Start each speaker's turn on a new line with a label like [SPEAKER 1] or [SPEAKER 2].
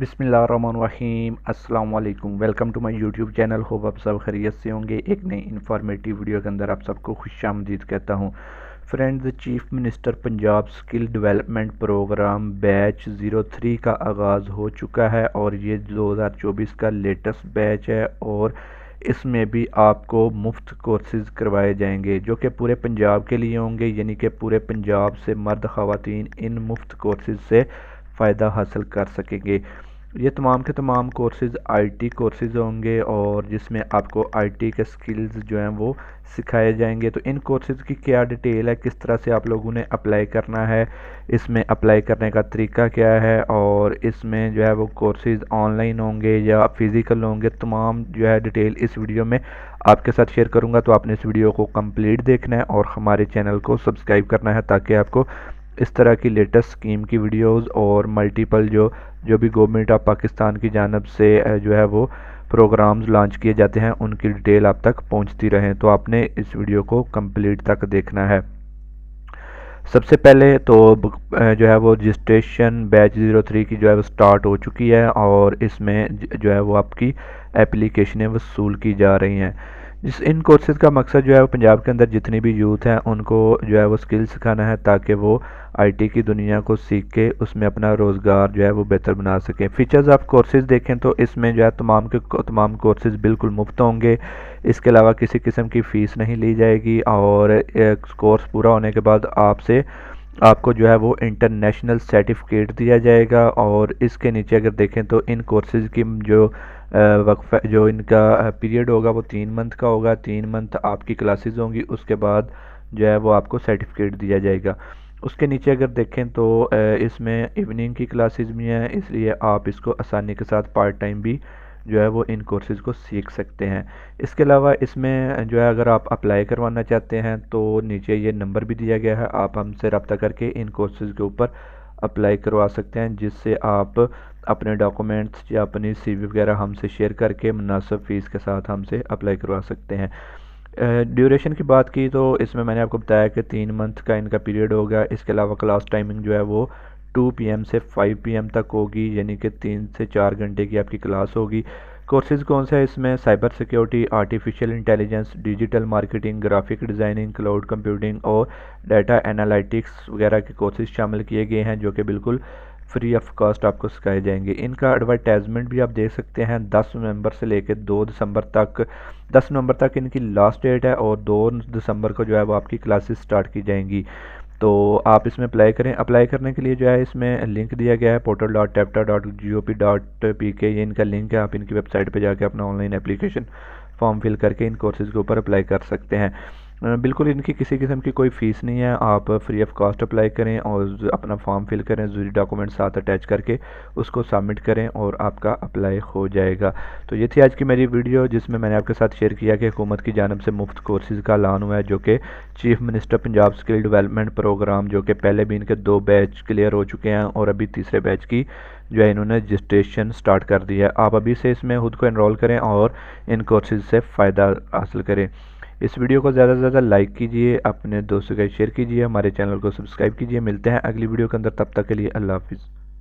[SPEAKER 1] बिसमीम अल्लाम welcome to my YouTube channel hope आप सब खरीत से होंगे एक नई इन्फॉर्मेटिव वीडियो के अंदर आप सबको खुश आमदीद कहता हूँ friends chief minister Punjab skill development program batch zero three का आगाज़ हो चुका है और ये 2024 का लेटेस्ट बैच है और इसमें भी आपको मुफ्त कोर्सेज़ करवाए जाएंगे जो कि पूरे पंजाब के लिए होंगे यानी कि पूरे पंजाब से मर्द खातन इन मुफ्त कोर्सेज़ से फ़ायदा हासिल कर सकेंगे ये तमाम के तमाम कोर्सेज आईटी कोर्सेज होंगे और जिसमें आपको आईटी के स्किल्स जो हैं वो सिखाए जाएंगे तो इन कोर्सेज की क्या डिटेल है किस तरह से आप लोगों ने अप्लाई करना है इसमें अप्लाई करने का तरीका क्या है और इसमें जो है वो कोर्सेज ऑनलाइन होंगे या फिज़िकल होंगे तमाम जो है डिटेल इस वीडियो में आपके साथ शेयर करूँगा तो आपने इस वीडियो को कम्प्लीट देखना है और हमारे चैनल को सब्सक्राइब करना है ताकि आपको इस तरह की लेटेस्ट स्कीम की वीडियोस और मल्टीपल जो जो भी गवर्नमेंट ऑफ पाकिस्तान की जानब से जो है वो प्रोग्राम्स लॉन्च किए जाते हैं उनकी डिटेल आप तक पहुंचती रहें तो आपने इस वीडियो को कंप्लीट तक देखना है सबसे पहले तो जो है वो रजिस्ट्रेशन बैच ज़ीरो थ्री की जो है वो स्टार्ट हो चुकी है और इसमें जो है वो आपकी एप्लीकेशनें वसूल की जा रही हैं इस इन कोर्सेज़ का मकसद जो है वो पंजाब के अंदर जितनी भी यूथ हैं उनको जो है वो स्किल सिखाना है ताकि वो आईटी की दुनिया को सीख के उसमें अपना रोज़गार जो है वो बेहतर बना सकें फ़ीचर्स आप कोर्सेज़ देखें तो इसमें जो है तमाम के तमाम कोर्सेज़ बिल्कुल मुफ्त होंगे इसके अलावा किसी किस्म की फ़ीस नहीं ली जाएगी और कोर्स पूरा होने के बाद आपसे आपको जो है वो इंटरनेशनल सर्टिफिकेट दिया जाएगा और इसके नीचे अगर देखें तो इन कोर्सेज़ की जो वक्फा जो इनका पीरियड होगा वो तीन मंथ का होगा तीन मंथ आपकी क्लासेस होंगी उसके बाद जो है वो आपको सर्टिफिकेट दिया जाएगा उसके नीचे अगर देखें तो इसमें इवनिंग की क्लासेस भी हैं इसलिए आप इसको आसानी के साथ पार्ट टाइम भी जो है वो इन कोर्सेज़ को सीख सकते हैं इसके अलावा इसमें जो है अगर आप अप्लाई करवाना चाहते हैं तो नीचे ये नंबर भी दिया गया है आप हमसे रब्ता करके इन कोर्सेज़ के ऊपर अप्लाई करवा सकते हैं जिससे आप अपने डॉक्यूमेंट्स या अपनी सी वगैरह हमसे शेयर करके मुनासब फ़ीस के साथ हमसे अप्लाई करवा सकते हैं ड्यूरेशन की बात की तो इसमें मैंने आपको बताया कि तीन मंथ का इनका पीरियड होगा इसके अलावा क्लास टाइमिंग जो है वो 2 पीएम से 5 पीएम तक होगी यानी कि तीन से चार घंटे की आपकी क्लास होगी कोर्सेज कौन से है इसमें cyber security artificial intelligence digital marketing graphic designing cloud computing और डाटा एनालिटिक्स वगैरह के कोर्सेज शामिल किए गए हैं जो कि बिल्कुल फ्री ऑफ कॉस्ट आपको सिखाए जाएंगे इनका एडवर्टाइजमेंट भी आप देख सकते हैं 10 नवंबर से लेकर 2 दिसंबर तक 10 नवंबर तक इनकी लास्ट डेट है और 2 दिसंबर को जो है वो आपकी क्लासेस स्टार्ट की जाएंगी तो आप इसमें अप्लाई करें अप्लाई करने के लिए जो है इसमें लिंक दिया गया है पोर्टल डॉट टेप्टा dot G O P dot P K ये इनका लिंक है आप इनकी वेबसाइट पे जाके अपना ऑनलाइन एप्लीकेशन फॉर्म फिल करके इन कोर्सेज़ के ऊपर अप्लाई कर सकते हैं बिल्कुल इनकी किसी किस्म की कोई फ़ीस नहीं है आप फ्री ऑफ कॉस्ट अप्लाई करें और अपना फॉर्म फिल करें ज़रूरी डॉक्यूमेंट साथ अटैच करके उसको सबमिट करें और आपका अप्लाई हो जाएगा तो ये थी आज की मेरी वीडियो जिसमें मैंने आपके साथ शेयर किया कि हुकूमत की जानब से मुफ्त कोर्सेज़ का ऐलान हुआ है जो कि chief minister Punjab skill development program जो कि पहले भी इनके दो बैच क्लियर हो चुके हैं और अभी तीसरे बैच की जो है इन्होंने रजिस्ट्रेशन स्टार्ट कर दी है आप अभी से इसमें खुद को इनरोल करें और इन कोर्सेज़ से फ़ायदा हासिल करें इस वीडियो को ज़्यादा से ज़्यादा लाइक कीजिए अपने दोस्तों के शेयर कीजिए हमारे चैनल को सब्सक्राइब कीजिए मिलते हैं अगली वीडियो के अंदर तब तक के लिए अल्लाह हाफिज़